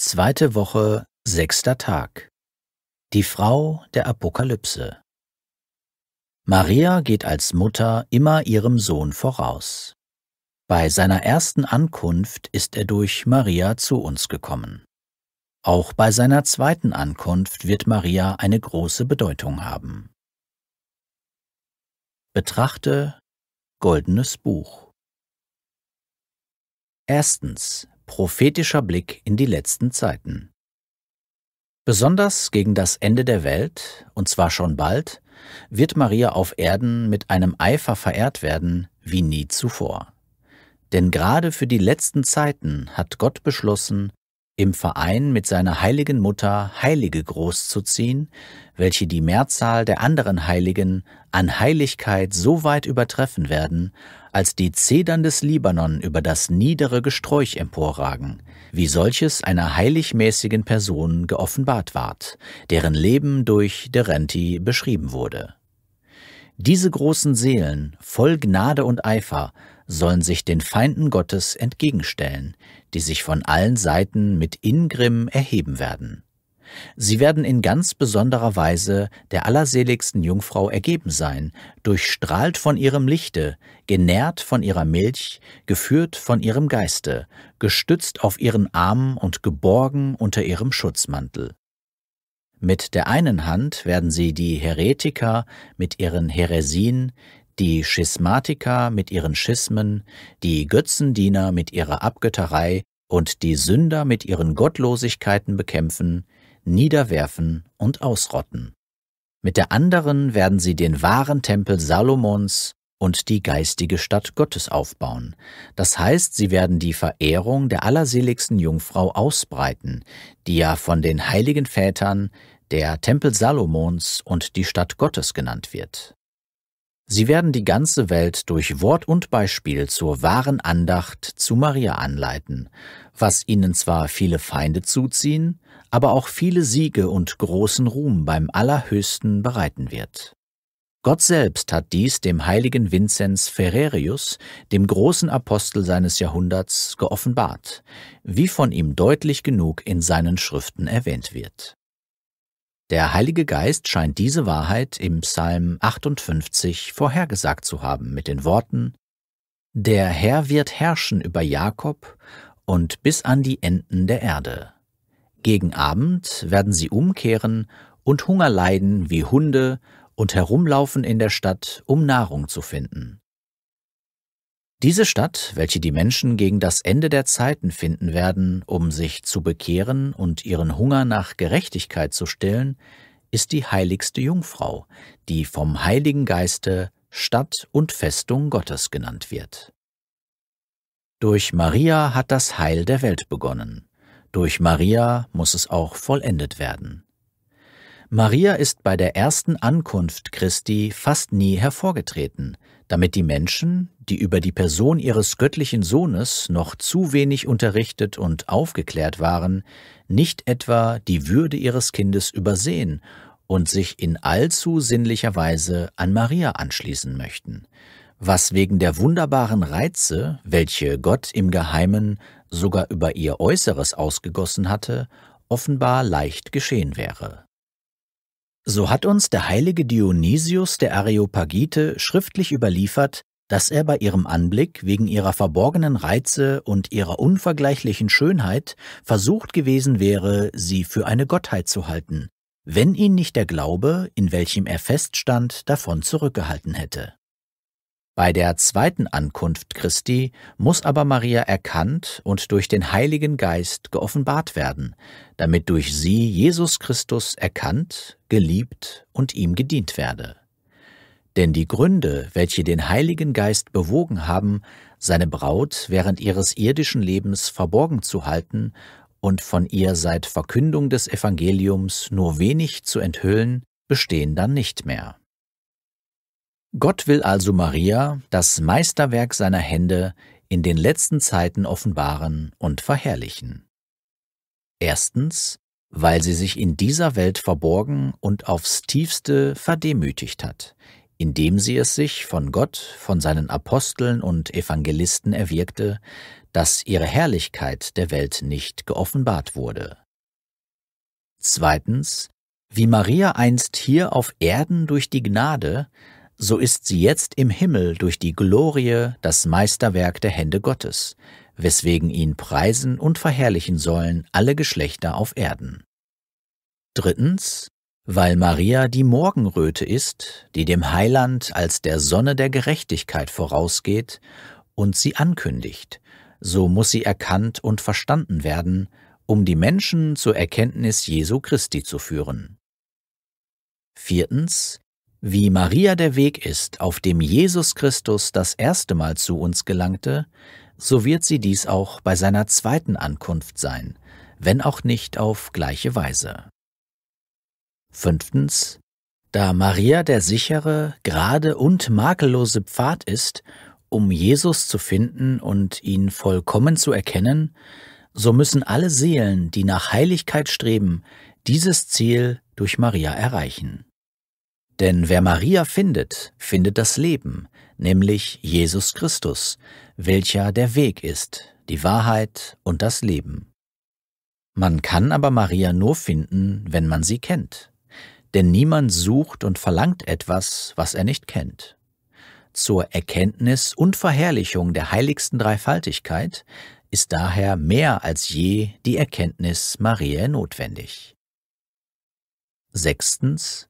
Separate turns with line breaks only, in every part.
Zweite Woche, sechster Tag. Die Frau der Apokalypse. Maria geht als Mutter immer ihrem Sohn voraus. Bei seiner ersten Ankunft ist er durch Maria zu uns gekommen. Auch bei seiner zweiten Ankunft wird Maria eine große Bedeutung haben. Betrachte Goldenes Buch. Erstens Prophetischer Blick in die letzten Zeiten. Besonders gegen das Ende der Welt, und zwar schon bald, wird Maria auf Erden mit einem Eifer verehrt werden wie nie zuvor. Denn gerade für die letzten Zeiten hat Gott beschlossen, im Verein mit seiner heiligen Mutter Heilige großzuziehen, welche die Mehrzahl der anderen Heiligen an Heiligkeit so weit übertreffen werden, als die Zedern des Libanon über das niedere Gesträuch emporragen, wie solches einer heiligmäßigen Person geoffenbart ward, deren Leben durch Derenti beschrieben wurde. Diese großen Seelen, voll Gnade und Eifer, sollen sich den Feinden Gottes entgegenstellen, die sich von allen Seiten mit Ingrimm erheben werden. Sie werden in ganz besonderer Weise der allerseligsten Jungfrau ergeben sein, durchstrahlt von ihrem Lichte, genährt von ihrer Milch, geführt von ihrem Geiste, gestützt auf ihren Armen und geborgen unter ihrem Schutzmantel. Mit der einen Hand werden sie die Heretiker mit ihren Heresien, die Schismatiker mit ihren Schismen, die Götzendiener mit ihrer Abgötterei und die Sünder mit ihren Gottlosigkeiten bekämpfen, niederwerfen und ausrotten. Mit der anderen werden sie den wahren Tempel Salomons und die geistige Stadt Gottes aufbauen. Das heißt, sie werden die Verehrung der allerseligsten Jungfrau ausbreiten, die ja von den heiligen Vätern der Tempel Salomons und die Stadt Gottes genannt wird. Sie werden die ganze Welt durch Wort und Beispiel zur wahren Andacht zu Maria anleiten, was ihnen zwar viele Feinde zuziehen, aber auch viele Siege und großen Ruhm beim Allerhöchsten bereiten wird. Gott selbst hat dies dem heiligen Vinzenz Ferrerius, dem großen Apostel seines Jahrhunderts, geoffenbart, wie von ihm deutlich genug in seinen Schriften erwähnt wird. Der Heilige Geist scheint diese Wahrheit im Psalm 58 vorhergesagt zu haben mit den Worten Der Herr wird herrschen über Jakob und bis an die Enden der Erde. Gegen Abend werden sie umkehren und Hunger leiden wie Hunde und herumlaufen in der Stadt, um Nahrung zu finden. Diese Stadt, welche die Menschen gegen das Ende der Zeiten finden werden, um sich zu bekehren und ihren Hunger nach Gerechtigkeit zu stillen, ist die heiligste Jungfrau, die vom Heiligen Geiste Stadt und Festung Gottes genannt wird. Durch Maria hat das Heil der Welt begonnen, durch Maria muss es auch vollendet werden. Maria ist bei der ersten Ankunft Christi fast nie hervorgetreten, damit die Menschen, die über die Person ihres göttlichen Sohnes noch zu wenig unterrichtet und aufgeklärt waren, nicht etwa die Würde ihres Kindes übersehen und sich in allzu sinnlicher Weise an Maria anschließen möchten, was wegen der wunderbaren Reize, welche Gott im Geheimen sogar über ihr Äußeres ausgegossen hatte, offenbar leicht geschehen wäre. So hat uns der heilige Dionysius der Areopagite schriftlich überliefert, dass er bei ihrem Anblick wegen ihrer verborgenen Reize und ihrer unvergleichlichen Schönheit versucht gewesen wäre, sie für eine Gottheit zu halten, wenn ihn nicht der Glaube, in welchem er feststand, davon zurückgehalten hätte. Bei der zweiten Ankunft Christi muss aber Maria erkannt und durch den Heiligen Geist geoffenbart werden, damit durch sie Jesus Christus erkannt, geliebt und ihm gedient werde. Denn die Gründe, welche den Heiligen Geist bewogen haben, seine Braut während ihres irdischen Lebens verborgen zu halten und von ihr seit Verkündung des Evangeliums nur wenig zu enthüllen, bestehen dann nicht mehr. Gott will also Maria das Meisterwerk seiner Hände in den letzten Zeiten offenbaren und verherrlichen. Erstens, weil sie sich in dieser Welt verborgen und aufs tiefste verdemütigt hat, indem sie es sich von Gott, von seinen Aposteln und Evangelisten erwirkte, dass ihre Herrlichkeit der Welt nicht geoffenbart wurde. Zweitens, wie Maria einst hier auf Erden durch die Gnade so ist sie jetzt im Himmel durch die Glorie das Meisterwerk der Hände Gottes, weswegen ihn preisen und verherrlichen sollen alle Geschlechter auf Erden. Drittens, weil Maria die Morgenröte ist, die dem Heiland als der Sonne der Gerechtigkeit vorausgeht und sie ankündigt, so muss sie erkannt und verstanden werden, um die Menschen zur Erkenntnis Jesu Christi zu führen. Viertens, wie Maria der Weg ist, auf dem Jesus Christus das erste Mal zu uns gelangte, so wird sie dies auch bei seiner zweiten Ankunft sein, wenn auch nicht auf gleiche Weise. Fünftens. Da Maria der sichere, gerade und makellose Pfad ist, um Jesus zu finden und ihn vollkommen zu erkennen, so müssen alle Seelen, die nach Heiligkeit streben, dieses Ziel durch Maria erreichen. Denn wer Maria findet, findet das Leben, nämlich Jesus Christus, welcher der Weg ist, die Wahrheit und das Leben. Man kann aber Maria nur finden, wenn man sie kennt. Denn niemand sucht und verlangt etwas, was er nicht kennt. Zur Erkenntnis und Verherrlichung der heiligsten Dreifaltigkeit ist daher mehr als je die Erkenntnis Maria notwendig. Sechstens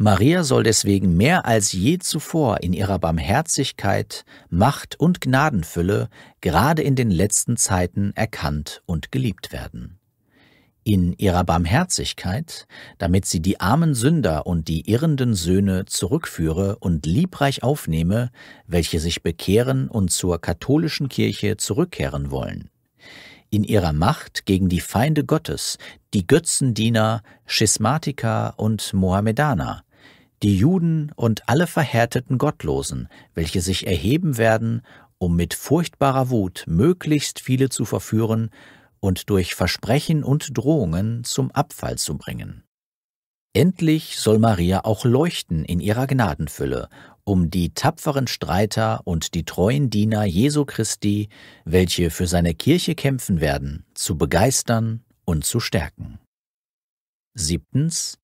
Maria soll deswegen mehr als je zuvor in ihrer Barmherzigkeit, Macht und Gnadenfülle gerade in den letzten Zeiten erkannt und geliebt werden. In ihrer Barmherzigkeit, damit sie die armen Sünder und die irrenden Söhne zurückführe und liebreich aufnehme, welche sich bekehren und zur katholischen Kirche zurückkehren wollen in ihrer Macht gegen die Feinde Gottes, die Götzendiener, Schismatiker und Mohammedaner, die Juden und alle verhärteten Gottlosen, welche sich erheben werden, um mit furchtbarer Wut möglichst viele zu verführen und durch Versprechen und Drohungen zum Abfall zu bringen. Endlich soll Maria auch leuchten in ihrer Gnadenfülle, um die tapferen Streiter und die treuen Diener Jesu Christi, welche für seine Kirche kämpfen werden, zu begeistern und zu stärken. Siebtens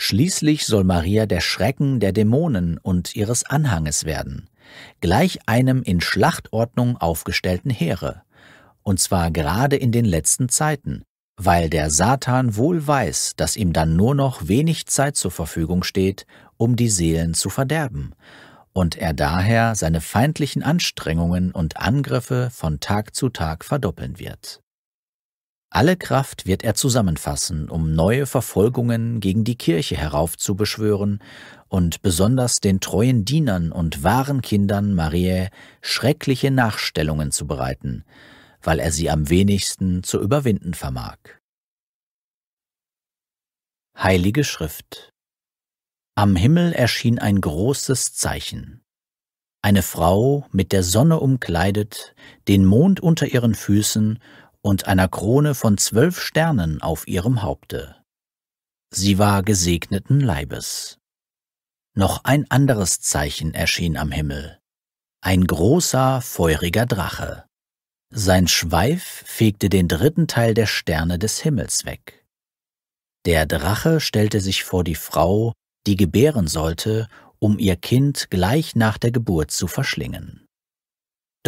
Schließlich soll Maria der Schrecken der Dämonen und ihres Anhanges werden, gleich einem in Schlachtordnung aufgestellten Heere, und zwar gerade in den letzten Zeiten, weil der Satan wohl weiß, dass ihm dann nur noch wenig Zeit zur Verfügung steht, um die Seelen zu verderben, und er daher seine feindlichen Anstrengungen und Angriffe von Tag zu Tag verdoppeln wird. Alle Kraft wird er zusammenfassen, um neue Verfolgungen gegen die Kirche heraufzubeschwören und besonders den treuen Dienern und wahren Kindern Mariä schreckliche Nachstellungen zu bereiten, weil er sie am wenigsten zu überwinden vermag. Heilige Schrift Am Himmel erschien ein großes Zeichen. Eine Frau, mit der Sonne umkleidet, den Mond unter ihren Füßen und einer Krone von zwölf Sternen auf ihrem Haupte. Sie war gesegneten Leibes. Noch ein anderes Zeichen erschien am Himmel. Ein großer, feuriger Drache. Sein Schweif fegte den dritten Teil der Sterne des Himmels weg. Der Drache stellte sich vor die Frau, die gebären sollte, um ihr Kind gleich nach der Geburt zu verschlingen.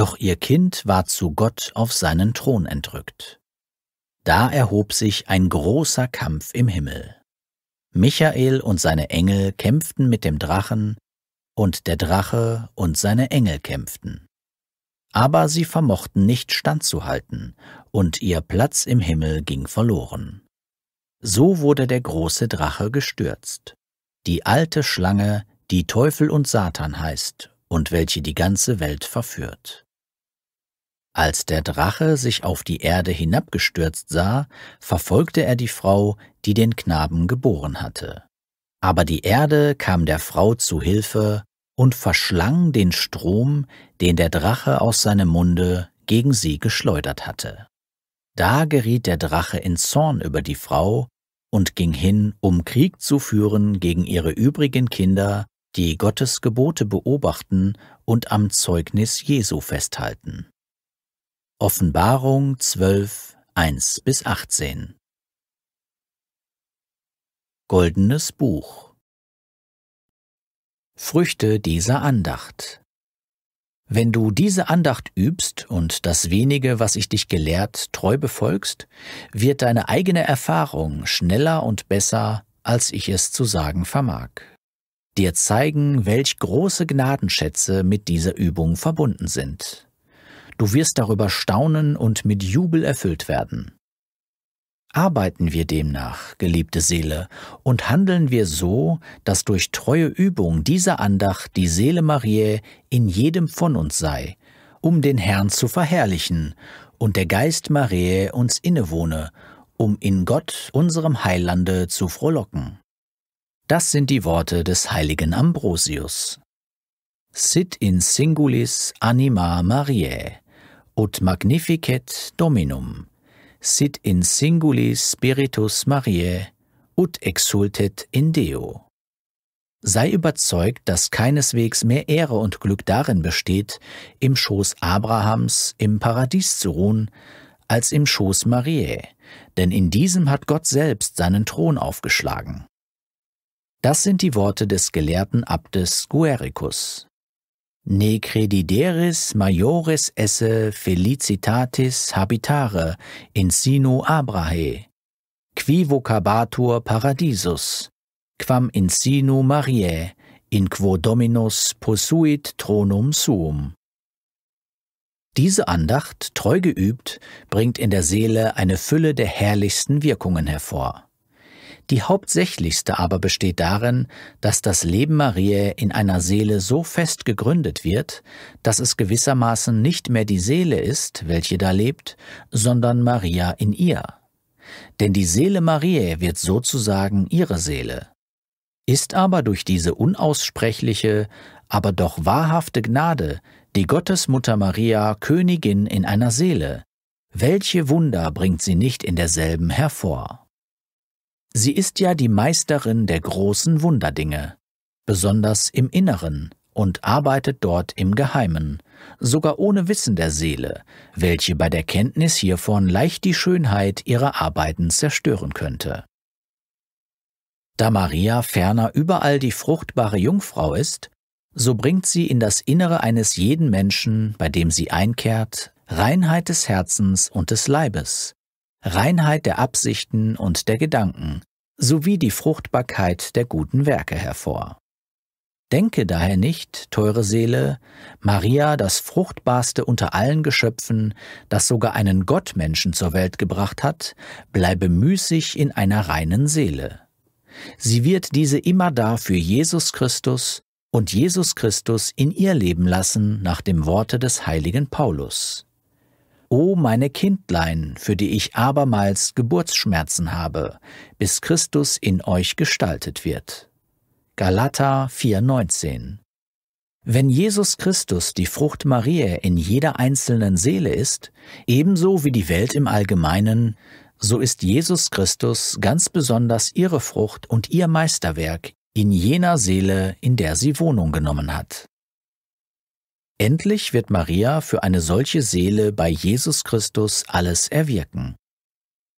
Doch ihr Kind war zu Gott auf seinen Thron entrückt. Da erhob sich ein großer Kampf im Himmel. Michael und seine Engel kämpften mit dem Drachen, und der Drache und seine Engel kämpften. Aber sie vermochten nicht standzuhalten, und ihr Platz im Himmel ging verloren. So wurde der große Drache gestürzt. Die alte Schlange, die Teufel und Satan heißt und welche die ganze Welt verführt. Als der Drache sich auf die Erde hinabgestürzt sah, verfolgte er die Frau, die den Knaben geboren hatte. Aber die Erde kam der Frau zu Hilfe und verschlang den Strom, den der Drache aus seinem Munde gegen sie geschleudert hatte. Da geriet der Drache in Zorn über die Frau und ging hin, um Krieg zu führen gegen ihre übrigen Kinder, die Gottes Gebote beobachten und am Zeugnis Jesu festhalten. Offenbarung 12, 1 bis 18 Goldenes Buch Früchte dieser Andacht Wenn du diese Andacht übst und das wenige, was ich dich gelehrt, treu befolgst, wird deine eigene Erfahrung schneller und besser, als ich es zu sagen vermag. Dir zeigen, welch große Gnadenschätze mit dieser Übung verbunden sind. Du wirst darüber staunen und mit Jubel erfüllt werden. Arbeiten wir demnach, geliebte Seele, und handeln wir so, dass durch treue Übung dieser Andacht die Seele Mariä in jedem von uns sei, um den Herrn zu verherrlichen, und der Geist Mariä uns innewohne, um in Gott, unserem Heilande, zu frohlocken. Das sind die Worte des heiligen Ambrosius. Sit in singulis anima Mariae ut magnificet Dominum, sit in singulis spiritus Mariae, ut exultet in Deo. Sei überzeugt, dass keineswegs mehr Ehre und Glück darin besteht, im Schoß Abrahams im Paradies zu ruhen, als im Schoß Mariae, denn in diesem hat Gott selbst seinen Thron aufgeschlagen. Das sind die Worte des gelehrten Abtes Guericus. Ne credideris maiores esse felicitatis habitare in sino Abrahe, qui vocabatur paradisus, quam in sino Mariae, in quo Dominus possuit tronum suum. Diese Andacht, treu geübt, bringt in der Seele eine Fülle der herrlichsten Wirkungen hervor. Die hauptsächlichste aber besteht darin, dass das Leben Mariä in einer Seele so fest gegründet wird, dass es gewissermaßen nicht mehr die Seele ist, welche da lebt, sondern Maria in ihr. Denn die Seele Mariä wird sozusagen ihre Seele, ist aber durch diese unaussprechliche, aber doch wahrhafte Gnade, die Gottesmutter Maria Königin in einer Seele, welche Wunder bringt sie nicht in derselben hervor? Sie ist ja die Meisterin der großen Wunderdinge, besonders im Inneren, und arbeitet dort im Geheimen, sogar ohne Wissen der Seele, welche bei der Kenntnis hiervon leicht die Schönheit ihrer Arbeiten zerstören könnte. Da Maria ferner überall die fruchtbare Jungfrau ist, so bringt sie in das Innere eines jeden Menschen, bei dem sie einkehrt, Reinheit des Herzens und des Leibes, Reinheit der Absichten und der Gedanken sowie die Fruchtbarkeit der guten Werke hervor. Denke daher nicht, teure Seele, Maria, das fruchtbarste unter allen Geschöpfen, das sogar einen Gottmenschen zur Welt gebracht hat, bleibe müßig in einer reinen Seele. Sie wird diese immer da für Jesus Christus und Jesus Christus in ihr leben lassen nach dem Worte des heiligen Paulus. O meine Kindlein, für die ich abermals Geburtsschmerzen habe, bis Christus in euch gestaltet wird. Galater 4,19 wenn Jesus Christus die Frucht Maria in jeder einzelnen Seele ist, ebenso wie die Welt im Allgemeinen, so ist Jesus Christus ganz besonders ihre Frucht und ihr Meisterwerk in jener Seele, in der sie Wohnung genommen hat. Endlich wird Maria für eine solche Seele bei Jesus Christus alles erwirken.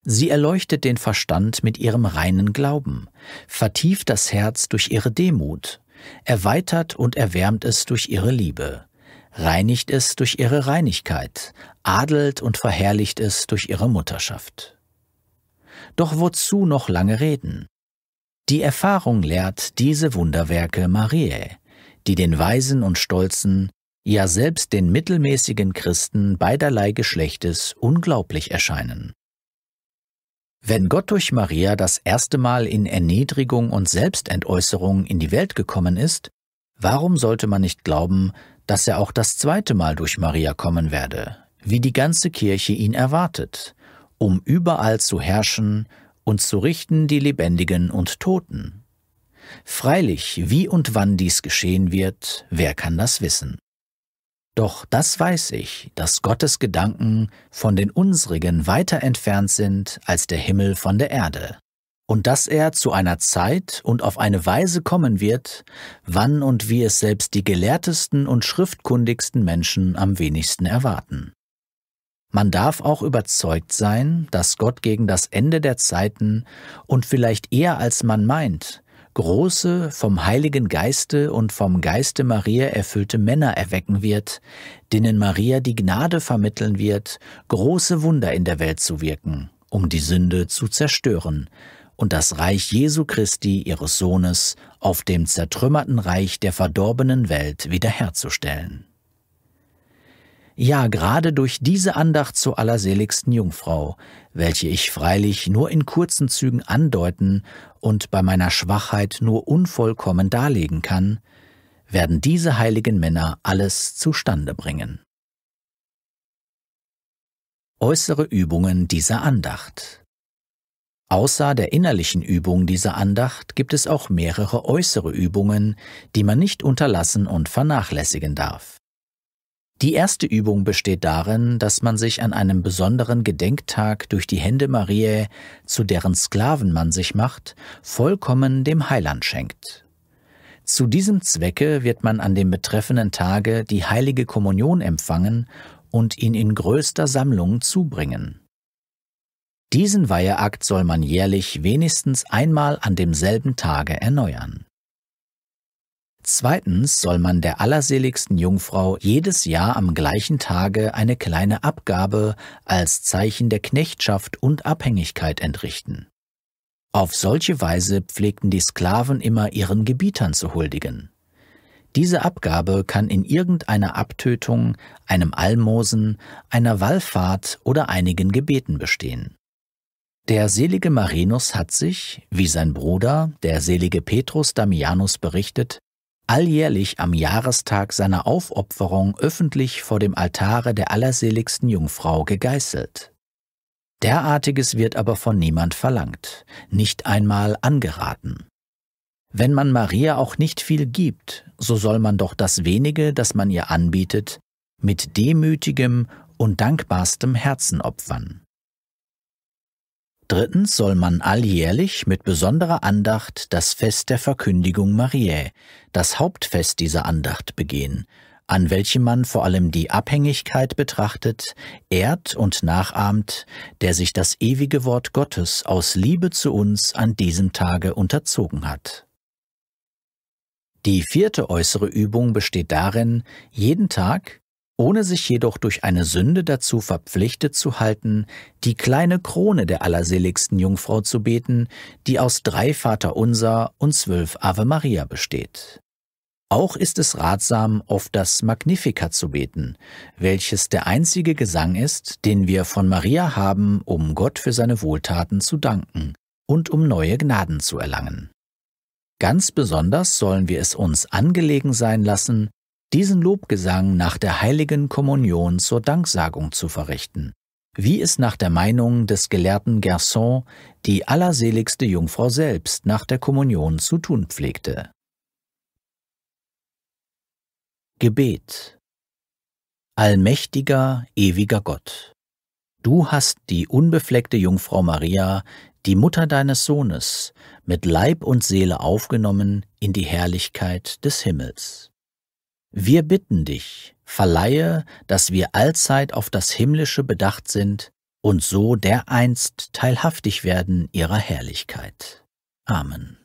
Sie erleuchtet den Verstand mit ihrem reinen Glauben, vertieft das Herz durch ihre Demut, erweitert und erwärmt es durch ihre Liebe, reinigt es durch ihre Reinigkeit, adelt und verherrlicht es durch ihre Mutterschaft. Doch wozu noch lange reden? Die Erfahrung lehrt diese Wunderwerke Mariä, die den Weisen und Stolzen ja selbst den mittelmäßigen Christen beiderlei Geschlechtes unglaublich erscheinen. Wenn Gott durch Maria das erste Mal in Erniedrigung und Selbstentäußerung in die Welt gekommen ist, warum sollte man nicht glauben, dass er auch das zweite Mal durch Maria kommen werde, wie die ganze Kirche ihn erwartet, um überall zu herrschen und zu richten die Lebendigen und Toten? Freilich, wie und wann dies geschehen wird, wer kann das wissen? Doch das weiß ich, dass Gottes Gedanken von den unsrigen weiter entfernt sind als der Himmel von der Erde, und dass er zu einer Zeit und auf eine Weise kommen wird, wann und wie es selbst die gelehrtesten und schriftkundigsten Menschen am wenigsten erwarten. Man darf auch überzeugt sein, dass Gott gegen das Ende der Zeiten und vielleicht eher als man meint, große, vom Heiligen Geiste und vom Geiste Maria erfüllte Männer erwecken wird, denen Maria die Gnade vermitteln wird, große Wunder in der Welt zu wirken, um die Sünde zu zerstören und das Reich Jesu Christi, ihres Sohnes, auf dem zertrümmerten Reich der verdorbenen Welt wiederherzustellen ja gerade durch diese Andacht zur allerseligsten Jungfrau, welche ich freilich nur in kurzen Zügen andeuten und bei meiner Schwachheit nur unvollkommen darlegen kann, werden diese heiligen Männer alles zustande bringen. Äußere Übungen dieser Andacht Außer der innerlichen Übung dieser Andacht gibt es auch mehrere äußere Übungen, die man nicht unterlassen und vernachlässigen darf. Die erste Übung besteht darin, dass man sich an einem besonderen Gedenktag durch die Hände Mariä, zu deren Sklaven man sich macht, vollkommen dem Heiland schenkt. Zu diesem Zwecke wird man an dem betreffenden Tage die heilige Kommunion empfangen und ihn in größter Sammlung zubringen. Diesen Weiheakt soll man jährlich wenigstens einmal an demselben Tage erneuern. Zweitens soll man der allerseligsten Jungfrau jedes Jahr am gleichen Tage eine kleine Abgabe als Zeichen der Knechtschaft und Abhängigkeit entrichten. Auf solche Weise pflegten die Sklaven immer ihren Gebietern zu huldigen. Diese Abgabe kann in irgendeiner Abtötung, einem Almosen, einer Wallfahrt oder einigen Gebeten bestehen. Der selige Marinus hat sich, wie sein Bruder, der selige Petrus Damianus berichtet, alljährlich am Jahrestag seiner Aufopferung öffentlich vor dem Altare der allerseligsten Jungfrau gegeißelt. Derartiges wird aber von niemand verlangt, nicht einmal angeraten. Wenn man Maria auch nicht viel gibt, so soll man doch das wenige, das man ihr anbietet, mit demütigem und dankbarstem Herzen opfern. Drittens soll man alljährlich mit besonderer Andacht das Fest der Verkündigung Mariä, das Hauptfest dieser Andacht begehen, an welchem man vor allem die Abhängigkeit betrachtet, ehrt und nachahmt, der sich das ewige Wort Gottes aus Liebe zu uns an diesem Tage unterzogen hat. Die vierte äußere Übung besteht darin, jeden Tag, ohne sich jedoch durch eine Sünde dazu verpflichtet zu halten, die kleine Krone der allerseligsten Jungfrau zu beten, die aus drei Vaterunser und zwölf Ave Maria besteht. Auch ist es ratsam, auf das Magnifica zu beten, welches der einzige Gesang ist, den wir von Maria haben, um Gott für seine Wohltaten zu danken und um neue Gnaden zu erlangen. Ganz besonders sollen wir es uns angelegen sein lassen, diesen Lobgesang nach der heiligen Kommunion zur Danksagung zu verrichten, wie es nach der Meinung des gelehrten Gerson die allerseligste Jungfrau selbst nach der Kommunion zu tun pflegte. Gebet Allmächtiger, ewiger Gott, du hast die unbefleckte Jungfrau Maria, die Mutter deines Sohnes, mit Leib und Seele aufgenommen in die Herrlichkeit des Himmels. Wir bitten dich, verleihe, dass wir allzeit auf das Himmlische bedacht sind und so dereinst teilhaftig werden ihrer Herrlichkeit. Amen.